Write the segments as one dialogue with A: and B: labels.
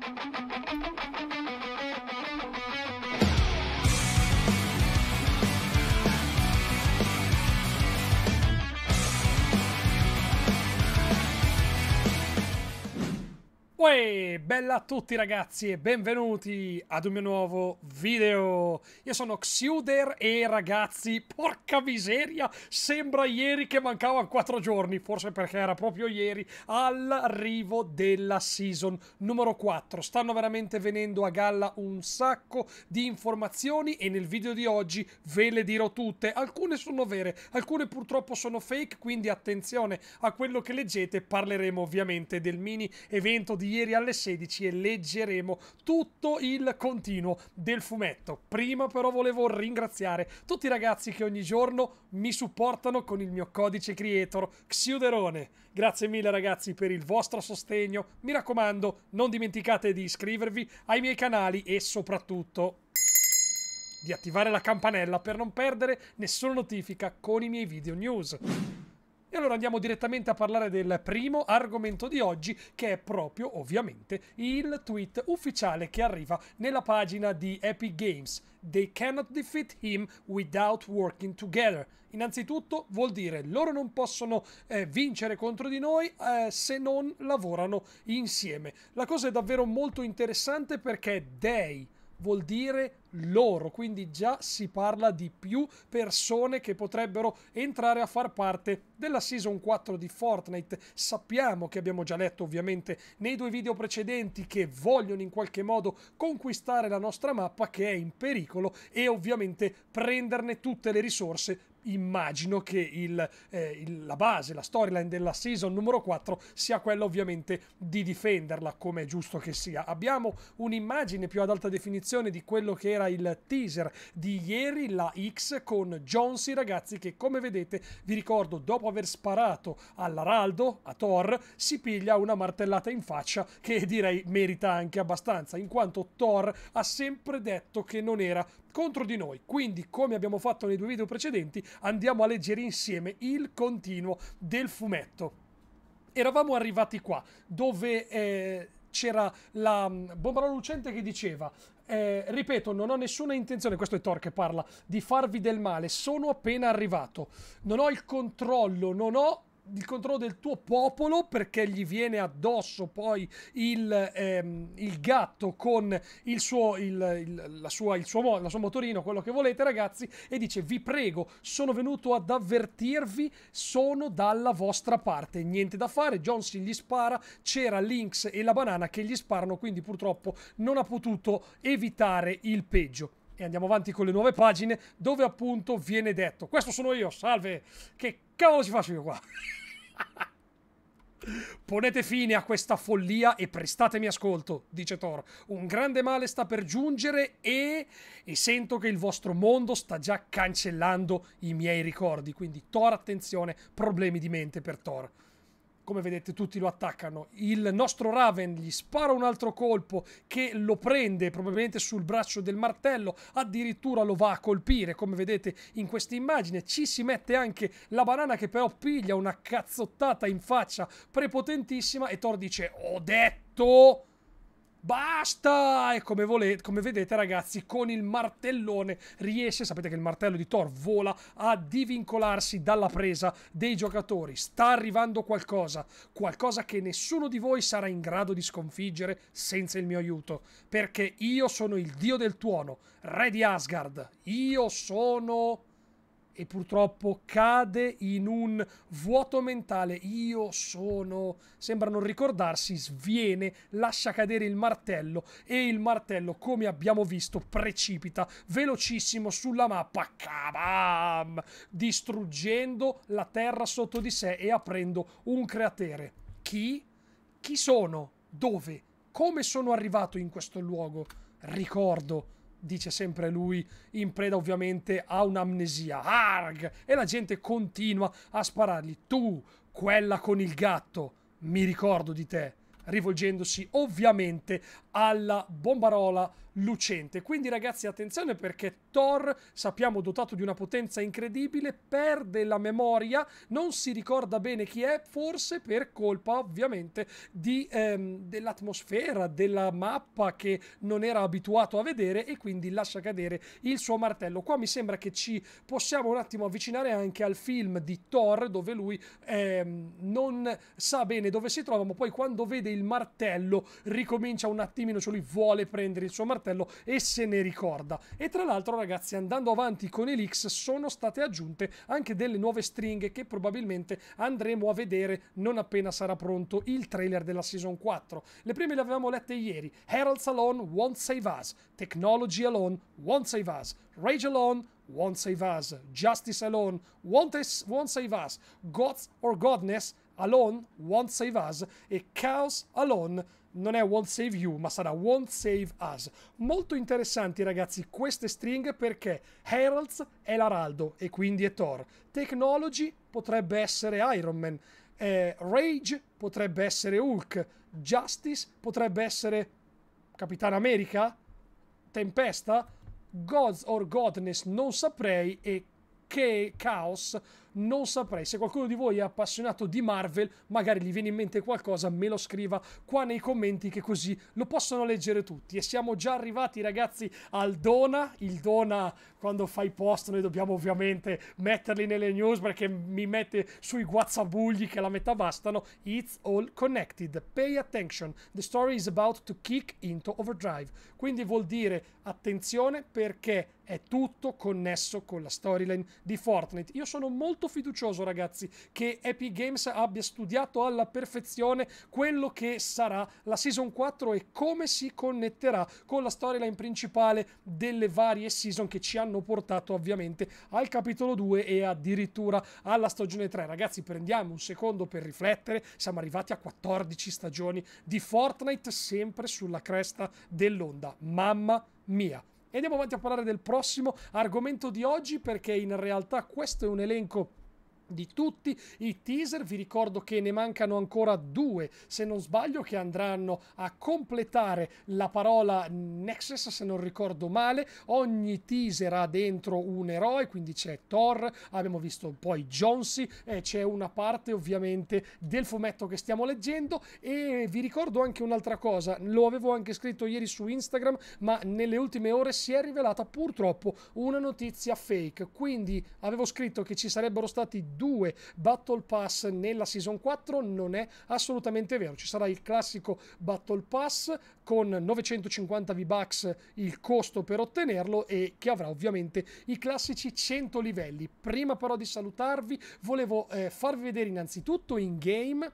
A: thank you Uè, bella a tutti ragazzi e benvenuti ad un mio nuovo video. Io sono Xuder e ragazzi, porca miseria, sembra ieri che mancavano 4 giorni, forse perché era proprio ieri, all'arrivo della season numero 4. Stanno veramente venendo a galla un sacco di informazioni e nel video di oggi ve le dirò tutte. Alcune sono vere, alcune purtroppo sono fake, quindi attenzione a quello che leggete. Parleremo ovviamente del mini evento di ieri ieri alle 16 e leggeremo tutto il continuo del fumetto. Prima però volevo ringraziare tutti i ragazzi che ogni giorno mi supportano con il mio codice creator Xiuderone. Grazie mille ragazzi per il vostro sostegno. Mi raccomando, non dimenticate di iscrivervi ai miei canali e soprattutto di attivare la campanella per non perdere nessuna notifica con i miei video news. E allora andiamo direttamente a parlare del primo argomento di oggi, che è proprio ovviamente il tweet ufficiale che arriva nella pagina di Epic Games. They cannot defeat him without working together. Innanzitutto vuol dire loro non possono eh, vincere contro di noi eh, se non lavorano insieme. La cosa è davvero molto interessante perché they vuol dire loro, quindi già si parla di più persone che potrebbero entrare a far parte della Season 4 di Fortnite. Sappiamo che abbiamo già letto ovviamente nei due video precedenti che vogliono in qualche modo conquistare la nostra mappa che è in pericolo e ovviamente prenderne tutte le risorse immagino che il, eh, il, la base, la storyline della season numero 4 sia quella ovviamente di difenderla, come è giusto che sia. Abbiamo un'immagine più ad alta definizione di quello che era il teaser di ieri, la X con Jonesy, ragazzi, che come vedete, vi ricordo, dopo aver sparato all'Araldo, a Thor, si piglia una martellata in faccia che direi merita anche abbastanza, in quanto Thor ha sempre detto che non era contro di noi. Quindi, come abbiamo fatto nei due video precedenti, andiamo a leggere insieme il continuo del fumetto. Eravamo arrivati qua, dove... Eh, c'era la mm, bomba lucente che diceva eh, ripeto, non ho nessuna intenzione, questo è Thor che parla, di farvi del male, sono appena arrivato, non ho il controllo, non ho il controllo del tuo popolo perché gli viene addosso poi il, ehm, il gatto con il suo, il, il, la, sua, il suo, la sua motorino, quello che volete ragazzi, e dice vi prego, sono venuto ad avvertirvi, sono dalla vostra parte, niente da fare, Jones gli spara, c'era Lynx e la banana che gli sparano, quindi purtroppo non ha potuto evitare il peggio e andiamo avanti con le nuove pagine dove appunto viene detto questo sono io, salve, che cavolo ci faccio io qua? Ponete fine a questa follia e prestatemi ascolto, dice Thor. Un grande male sta per giungere e... e... sento che il vostro mondo sta già cancellando i miei ricordi. Quindi Thor, attenzione, problemi di mente per Thor come vedete tutti lo attaccano. Il nostro Raven gli spara un altro colpo che lo prende probabilmente sul braccio del martello, addirittura lo va a colpire, come vedete in questa immagine. Ci si mette anche la banana che però piglia una cazzottata in faccia prepotentissima e Thor dice "Ho detto!" Basta! E come, volete, come vedete ragazzi, con il martellone riesce, sapete che il martello di Thor vola, a divincolarsi dalla presa dei giocatori. Sta arrivando qualcosa, qualcosa che nessuno di voi sarà in grado di sconfiggere senza il mio aiuto, perché io sono il dio del tuono, re di Asgard. Io sono e purtroppo cade in un vuoto mentale. Io sono, sembra non ricordarsi, sviene, lascia cadere il martello e il martello, come abbiamo visto, precipita velocissimo sulla mappa, kabam, distruggendo la terra sotto di sé e aprendo un cratere. Chi? Chi sono? Dove? Come sono arrivato in questo luogo? Ricordo dice sempre lui, in preda ovviamente a un'amnesia. Arg! E la gente continua a sparargli. Tu, quella con il gatto, mi ricordo di te rivolgendosi ovviamente alla bombarola lucente. Quindi ragazzi attenzione perché Thor, sappiamo dotato di una potenza incredibile, perde la memoria, non si ricorda bene chi è, forse per colpa ovviamente di, ehm, dell'atmosfera, della mappa che non era abituato a vedere e quindi lascia cadere il suo martello. Qua mi sembra che ci possiamo un attimo avvicinare anche al film di Thor dove lui ehm, non sa bene dove si trova, ma poi quando vede il il martello, ricomincia un attimino, cioè lui vuole prendere il suo martello e se ne ricorda. E tra l'altro ragazzi andando avanti con Elix sono state aggiunte anche delle nuove stringhe che probabilmente andremo a vedere non appena sarà pronto il trailer della Season 4. Le prime le avevamo lette ieri, Heralds Alone Won't Save Us, Technology Alone Won't Save Us, Rage Alone Won't Save Us, Justice Alone Won't, won't Save Us, Gods or Godness Alone, Won't Save Us e Chaos Alone non è Won't Save You, ma sarà Won't Save Us. Molto interessanti, ragazzi, queste stringhe perché Heralds è l'araldo e quindi è Thor. Technology potrebbe essere Iron Man. Eh, Rage potrebbe essere Hulk. Justice potrebbe essere Capitan America. Tempesta. Gods or Godness non saprei. E che Chaos non saprei. Se qualcuno di voi è appassionato di Marvel, magari gli viene in mente qualcosa, me lo scriva qua nei commenti che così lo possono leggere tutti. E siamo già arrivati ragazzi al Dona, il Dona quando fai post noi dobbiamo ovviamente metterli nelle news perché mi mette sui guazzabugli che la metà bastano. It's all connected. Pay attention. The story is about to kick into overdrive. Quindi vuol dire attenzione perché è tutto connesso con la storyline di Fortnite. Io sono molto molto fiducioso, ragazzi, che Epic Games abbia studiato alla perfezione quello che sarà la Season 4 e come si connetterà con la storyline principale delle varie season che ci hanno portato ovviamente al capitolo 2 e addirittura alla stagione 3. Ragazzi, prendiamo un secondo per riflettere, siamo arrivati a 14 stagioni di Fortnite sempre sulla cresta dell'onda. Mamma mia! E andiamo avanti a parlare del prossimo argomento di oggi perché in realtà questo è un elenco di tutti i teaser. Vi ricordo che ne mancano ancora due, se non sbaglio, che andranno a completare la parola Nexus, se non ricordo male. Ogni teaser ha dentro un eroe, quindi c'è Thor, abbiamo visto poi Jonesy, eh, c'è una parte ovviamente del fumetto che stiamo leggendo e vi ricordo anche un'altra cosa, lo avevo anche scritto ieri su Instagram, ma nelle ultime ore si è rivelata purtroppo una notizia fake, quindi avevo scritto che ci sarebbero stati due Battle Pass nella Season 4 non è assolutamente vero. Ci sarà il classico Battle Pass con 950 V-Bucks il costo per ottenerlo e che avrà ovviamente i classici 100 livelli. Prima però di salutarvi volevo eh, farvi vedere innanzitutto in game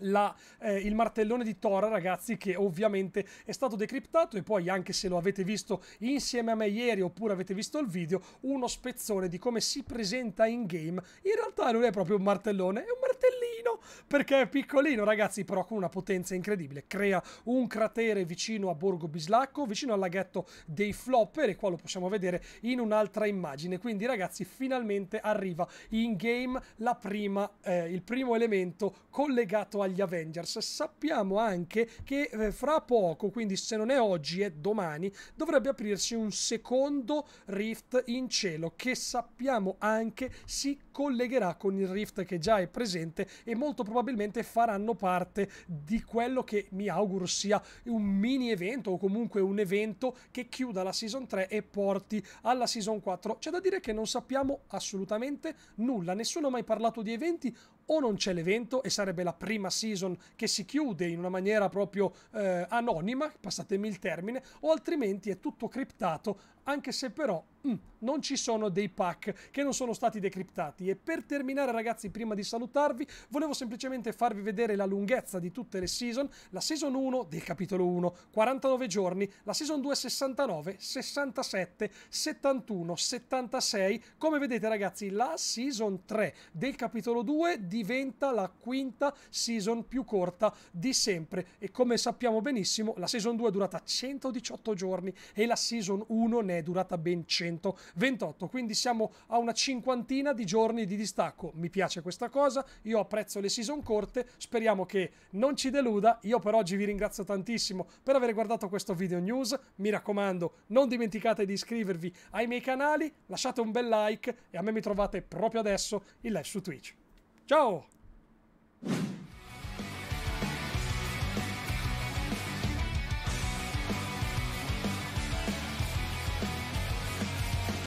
A: la, eh, il martellone di Thor, ragazzi, che ovviamente è stato decriptato e poi anche se lo avete visto insieme a me ieri oppure avete visto il video, uno spezzone di come si presenta in game. In realtà non è proprio un martellone, è un martellino piccolino, perché è piccolino, ragazzi, però con una potenza incredibile. Crea un cratere vicino a Borgo Bislacco, vicino al laghetto dei Flopper, e qua lo possiamo vedere in un'altra immagine. Quindi, ragazzi, finalmente arriva in game prima, eh, il primo elemento collegato agli Avengers. Sappiamo anche che eh, fra poco, quindi se non è oggi è domani, dovrebbe aprirsi un secondo rift in cielo che sappiamo anche si collegherà con il Rift che già è presente e molto probabilmente faranno parte di quello che mi auguro sia un mini evento o comunque un evento che chiuda la Season 3 e porti alla Season 4. C'è da dire che non sappiamo assolutamente nulla, nessuno ha mai parlato di eventi o non c'è l'evento e sarebbe la prima season che si chiude in una maniera proprio eh, anonima, passatemi il termine, o altrimenti è tutto criptato, anche se però mh, mm, non ci sono dei pack che non sono stati decriptati. E per terminare ragazzi, prima di salutarvi, volevo semplicemente farvi vedere la lunghezza di tutte le season, la season 1 del capitolo 1, 49 giorni, la season 2 69, 67, 71, 76, come vedete ragazzi, la season 3 del capitolo 2 di diventa la quinta season più corta di sempre e come sappiamo benissimo la season 2 è durata 118 giorni e la season 1 ne è durata ben 128, quindi siamo a una cinquantina di giorni di distacco. Mi piace questa cosa, io apprezzo le season corte, speriamo che non ci deluda. Io per oggi vi ringrazio tantissimo per aver guardato questo video news, mi raccomando non dimenticate di iscrivervi ai miei canali, lasciate un bel like e a me mi trovate proprio adesso in live su Twitch. Tchau!